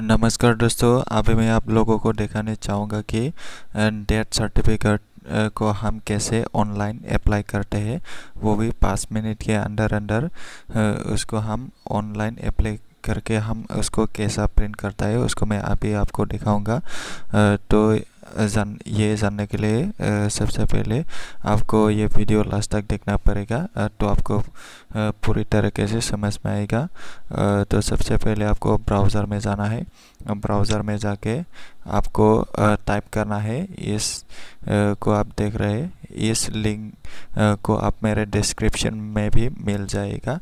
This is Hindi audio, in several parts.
नमस्कार दोस्तों अभी मैं आप लोगों को दिखाने चाहूँगा कि डेथ सर्टिफिकेट को हम कैसे ऑनलाइन अप्लाई करते हैं वो भी पाँच मिनट के अंदर अंदर उसको हम ऑनलाइन अप्लाई करके हम उसको कैसा प्रिंट करता है उसको मैं अभी आपको दिखाऊंगा तो जान ये जानने के लिए सबसे पहले आपको ये वीडियो लास्ट तक देखना पड़ेगा तो आपको पूरी तरीके से समझ में आएगा तो सबसे पहले आपको ब्राउज़र में जाना है ब्राउज़र में जाके आपको टाइप करना है इस को आप देख रहे हैं इस लिंक को आप मेरे डिस्क्रिप्शन में भी मिल जाएगा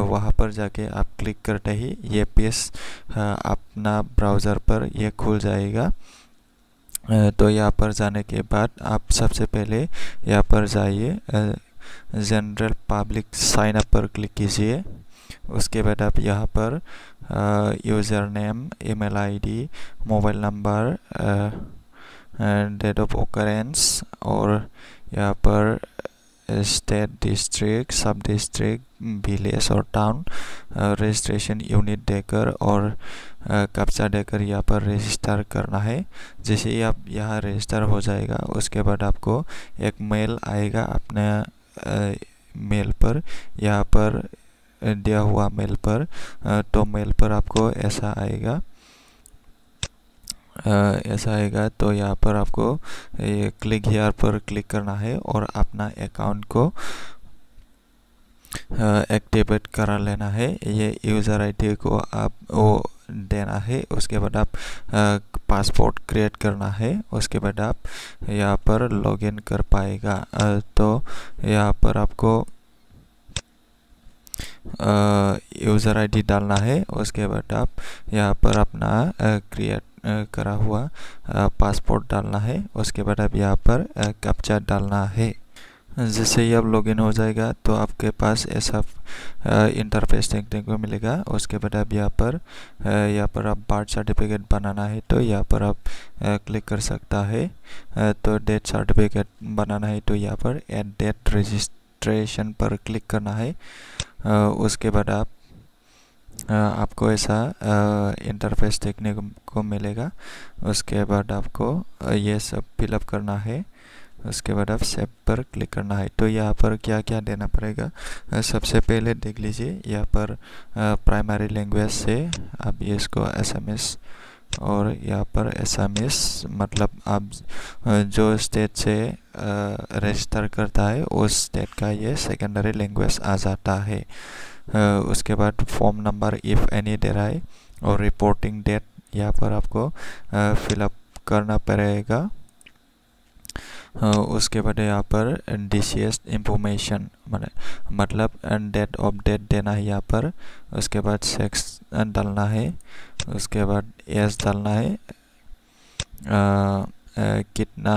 वहाँ पर जाके आप क्लिक करते ही ये पेज अपना ब्राउज़र पर यह खुल जाएगा तो यहाँ पर जाने के बाद आप सबसे पहले यहाँ पर जाइए जनरल पब्लिक साइन अप पर क्लिक कीजिए उसके बाद आप यहाँ पर user name email ID, mobile number date of occurrence और यहाँ पर state district sub district village और टाउन रजिस्ट्रेशन यूनिट देकर और कब्जा देकर यहाँ पर रजिस्टर करना है जैसे ही आप यहाँ रजिस्टर हो जाएगा उसके बाद आपको एक मेल आएगा अपने मेल पर यहाँ पर दिया हुआ मेल पर तो मेल पर आपको ऐसा आएगा ऐसा आएगा तो यहाँ पर आपको ये क्लिक हेयर पर क्लिक करना है और अपना अकाउंट को एक्टिवेट करा लेना है ये यूज़र आईडी को आप वो देना है उसके बाद आप पासपोर्ट क्रिएट करना है उसके बाद आप यहाँ पर लॉगिन कर पाएगा आ, तो यहाँ पर आपको यूज़र आईडी डालना है उसके बाद आप यहाँ पर अपना क्रिएट करा हुआ पासपोर्ट डालना है उसके बाद अब यहाँ पर कैप्चा डालना है जैसे ही अब लॉगिन हो जाएगा तो आपके पास ऐसा इंटरफेस देखने को मिलेगा उसके बाद अब यहाँ पर यहाँ पर आप बर्थ सर्टिफिकेट बनाना है तो यहाँ पर आप क्लिक कर सकता है तो डेथ सर्टिफिकेट बनाना है तो यहाँ पर एट डेट रजिस्ट्रेशन पर क्लिक करना है उसके बाद आप आपको ऐसा इंटरफेस देखने को मिलेगा उसके बाद आपको ये सब फिलअप करना है उसके बाद आप सेब पर क्लिक करना है तो यहाँ पर क्या क्या देना पड़ेगा सबसे पहले देख लीजिए यहाँ पर प्राइमरी लैंग्वेज से आप इसको एसएमएस और यहाँ पर एसामिस मतलब आप जो स्टेट से रजिस्टर करता है उस स्टेट का ये सेकेंडरी लैंग्वेज आ जाता है उसके बाद फॉर्म नंबर इफ़ एनी दे रहा है और रिपोर्टिंग डेट यहाँ पर आपको फिलअप करना पड़ेगा हाँ, उसके बाद यहाँ पर डी एस इंफॉर्मेशन मतलब डेट ऑफ डेट देना है यहाँ पर उसके बाद सेक्स डालना है उसके बाद एस डालना है आ, आ, कितना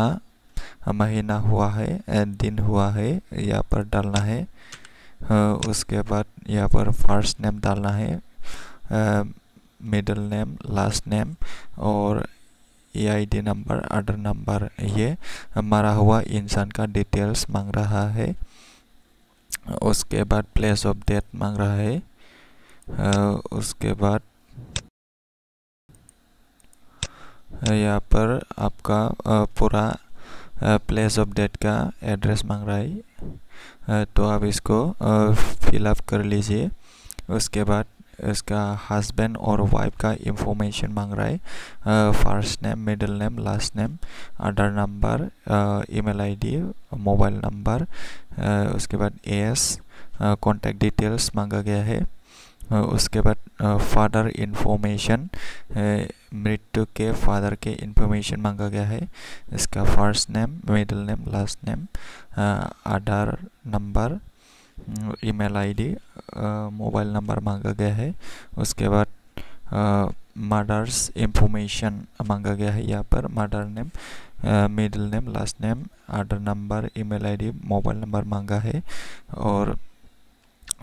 महीना हुआ है दिन हुआ है यहाँ पर डालना है हाँ, उसके बाद यहाँ पर फर्स्ट नेम डालना है मिडल नेम लास्ट नेम और ईआईडी नंबर आर्डर नंबर ये मरा हुआ इंसान का डिटेल्स मांग रहा है उसके बाद प्लेस ऑफ डेथ मांग रहा है उसके बाद यहाँ पर आपका पूरा प्लेस ऑफ डेट का एड्रेस मांग रहा है तो आप इसको फिलअप कर लीजिए उसके बाद इसका हस्बैंड और वाइफ का इंफॉर्मेशन मांग रहा है first name middle name last name Aadhaar number email ID mobile number उसके बाद एस कॉन्टैक्ट डिटेल्स मांगा गया है उसके बाद फादर इन्फॉर्मेशन मृत्यु के फादर के इन्फॉर्मेशन मांगा गया है इसका first name middle name last name Aadhaar number email ID mobile number मांगा गया है उसके बाद मर्डर्स इंफॉर्मेशन मांगा गया है यहाँ पर mother name middle name last name Aadhaar number email ID mobile number मांगा है और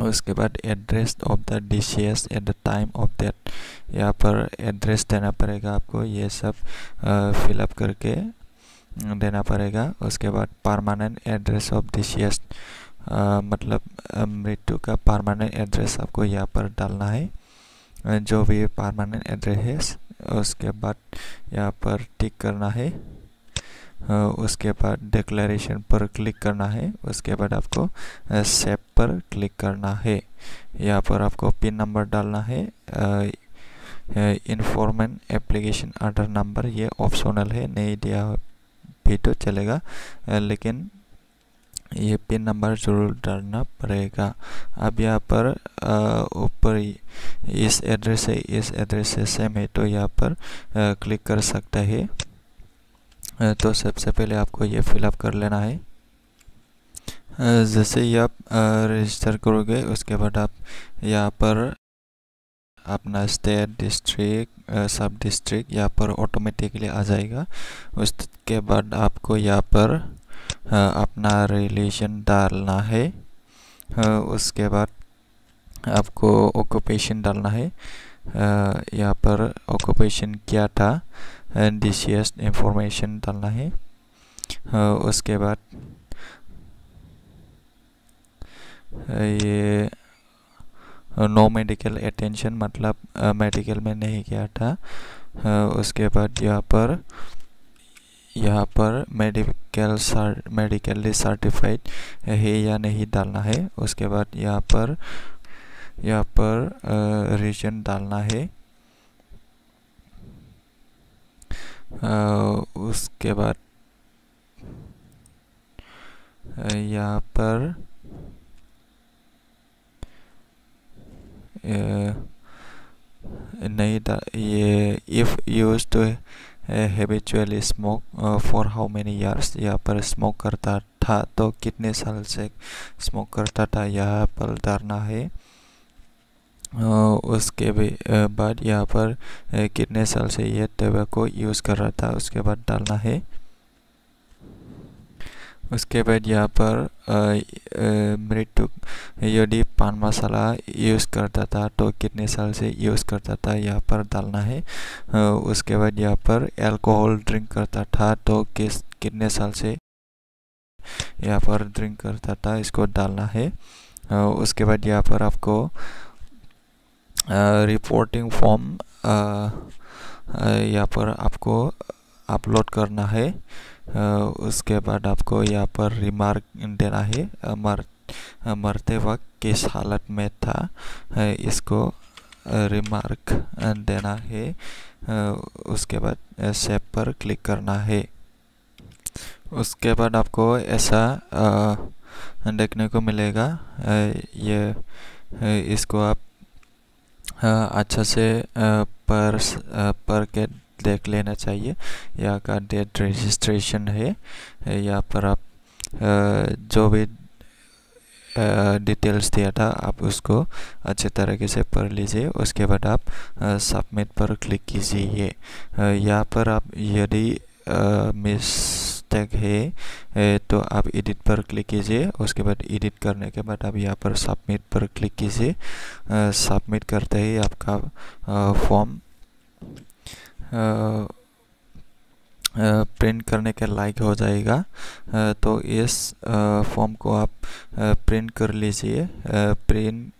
उसके बाद address of the deceased at the time of death यहाँ पर एड्रेस देना पड़ेगा आपको ये सब फिलअप करके देना पड़ेगा उसके बाद परमानेंट एड्रेस ऑफ डिशेस आ, मतलब मृत्यु का परमानेंट एड्रेस आपको यहाँ पर डालना है जो भी परमानेंट एड्रेस है उसके बाद यहाँ पर टिक करना है उसके बाद डिक्लेरेशन पर क्लिक करना है उसके बाद आपको सेप पर क्लिक करना है यहाँ पर आपको पिन नंबर डालना है इन्फॉर्मेंट एप्लीकेशन आर्डर नंबर ये ऑप्शनल है नहीं दिया भी तो चलेगा लेकिन ये पिन नंबर जरूर डालना पड़ेगा अब यहाँ पर ऊपर इस एड्रेस से इस एड्रेस से सेम है तो यहाँ पर आ, क्लिक कर सकता है तो सबसे पहले आपको ये फिलअप कर लेना है जैसे ही आप रजिस्टर करोगे उसके बाद आप यहाँ पर अपना स्टेट डिस्ट्रिक्ट सब डिस्ट्रिक्ट यहाँ पर ऑटोमेटिकली आ जाएगा उसके बाद आपको यहाँ पर हाँ, अपना रिलेशन डालना है हाँ, उसके बाद आपको ऑक्यूपेशन डालना है हाँ, यहाँ पर ऑक्यूपेशन क्या था डिशियस इंफॉर्मेशन डालना है उसके बाद ये नो मेडिकल अटेंशन मतलब मेडिकल में नहीं गया था उसके बाद यहाँ पर यहाँ पर मेडिकल मेडिकली सर्टिफाइड है या नहीं डालना है उसके बाद यहाँ पर यहाँ पर रीजन डालना है आ, उसके बाद यहाँ पर नहीं ये if used habitually smoke for how many years यहाँ पर स्मोक करता था तो कितने साल से स्मोक करता था यहाँ पर डालना है उसके बाद यहाँ पर कितने साल से यह टैबा को यूज़ कर रहा था उसके बाद डालना है उसके बाद यहाँ पर मृत्यु यदि पान मसाला यूज़ करता था तो कितने साल से यूज़ करता था यहाँ पर डालना है उसके बाद यहाँ पर अल्कोहल ड्रिंक करता था तो किस कितने साल से यहाँ पर ड्रिंक करता था इसको डालना है उसके बाद यहाँ पर आपको रिपोर्टिंग फॉर्म यहाँ पर आपको अपलोड करना है उसके बाद आपको यहाँ पर रिमार्क देना है मर मरते वक्त किस हालत में था इसको रिमार्क देना है उसके बाद सेब पर क्लिक करना है उसके बाद आपको ऐसा देखने को मिलेगा ये इसको आप अच्छा से पर पर के देख लेना चाहिए यहाँ का डेट रजिस्ट्रेशन है यहाँ पर आप जो भी डिटेल्स दिया था आप उसको अच्छे तरीके से पढ़ लीजिए उसके बाद आप सबमिट पर क्लिक कीजिए यहाँ पर आप यदि मिस्टेक है तो आप एडिट पर क्लिक कीजिए उसके बाद एडिट करने के बाद आप यहाँ पर सबमिट पर क्लिक कीजिए सबमिट करते ही आपका फॉर्म प्रिंट करने के लायक हो जाएगा तो इस फॉर्म को आप प्रिंट कर लीजिए प्रिंट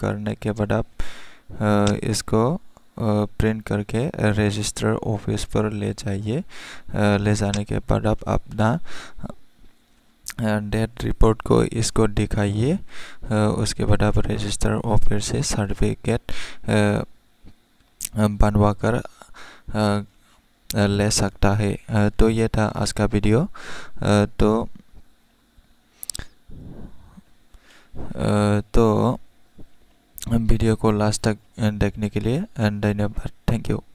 करने के बाद आप इसको प्रिंट करके रजिस्टर ऑफिस पर ले जाइए ले जाने के बाद आप अपना डेट रिपोर्ट को इसको दिखाइए उसके बाद आप रजिस्टर ऑफिस से सर्टिफिकेट बनवा कर ले सकता है तो ये था आज का वीडियो तो तो वीडियो को लास्ट तक देखने के लिए धन्यवाद थैंक यू